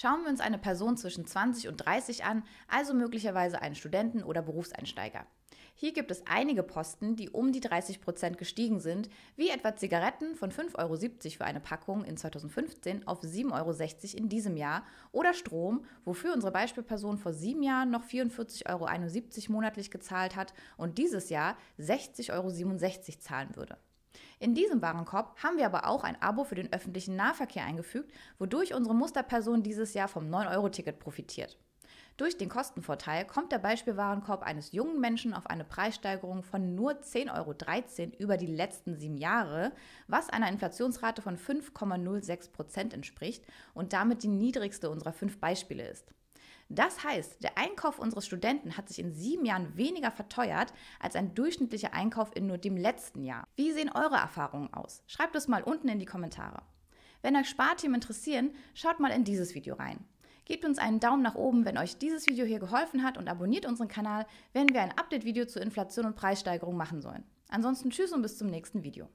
Schauen wir uns eine Person zwischen 20 und 30 an, also möglicherweise einen Studenten oder Berufseinsteiger. Hier gibt es einige Posten, die um die 30 Prozent gestiegen sind, wie etwa Zigaretten von 5,70 Euro für eine Packung in 2015 auf 7,60 Euro in diesem Jahr oder Strom, wofür unsere Beispielperson vor sieben Jahren noch 44,71 Euro monatlich gezahlt hat und dieses Jahr 60,67 Euro zahlen würde. In diesem Warenkorb haben wir aber auch ein Abo für den öffentlichen Nahverkehr eingefügt, wodurch unsere Musterperson dieses Jahr vom 9-Euro-Ticket profitiert. Durch den Kostenvorteil kommt der Beispielwarenkorb eines jungen Menschen auf eine Preissteigerung von nur 10,13 Euro über die letzten sieben Jahre, was einer Inflationsrate von 5,06 Prozent entspricht und damit die niedrigste unserer fünf Beispiele ist. Das heißt, der Einkauf unseres Studenten hat sich in sieben Jahren weniger verteuert als ein durchschnittlicher Einkauf in nur dem letzten Jahr. Wie sehen eure Erfahrungen aus? Schreibt es mal unten in die Kommentare. Wenn euch Sparthemen interessieren, schaut mal in dieses Video rein. Gebt uns einen Daumen nach oben, wenn euch dieses Video hier geholfen hat und abonniert unseren Kanal, wenn wir ein Update-Video zu Inflation und Preissteigerung machen sollen. Ansonsten tschüss und bis zum nächsten Video.